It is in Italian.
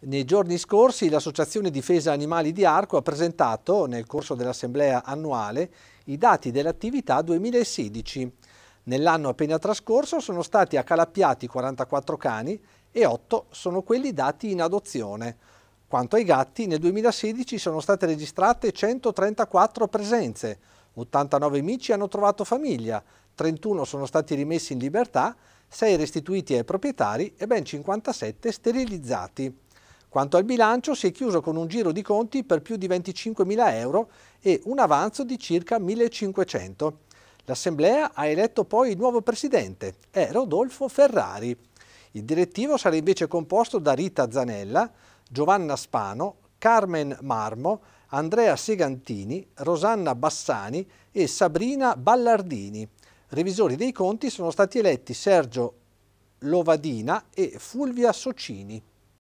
Nei giorni scorsi l'Associazione Difesa Animali di Arco ha presentato, nel corso dell'assemblea annuale, i dati dell'attività 2016. Nell'anno appena trascorso sono stati accalappiati 44 cani e 8 sono quelli dati in adozione. Quanto ai gatti, nel 2016 sono state registrate 134 presenze, 89 amici hanno trovato famiglia, 31 sono stati rimessi in libertà, 6 restituiti ai proprietari e ben 57 sterilizzati. Quanto al bilancio si è chiuso con un giro di conti per più di 25.000 euro e un avanzo di circa 1.500. L'Assemblea ha eletto poi il nuovo presidente, è Rodolfo Ferrari. Il direttivo sarà invece composto da Rita Zanella, Giovanna Spano, Carmen Marmo, Andrea Segantini, Rosanna Bassani e Sabrina Ballardini. Revisori dei conti sono stati eletti Sergio Lovadina e Fulvia Socini.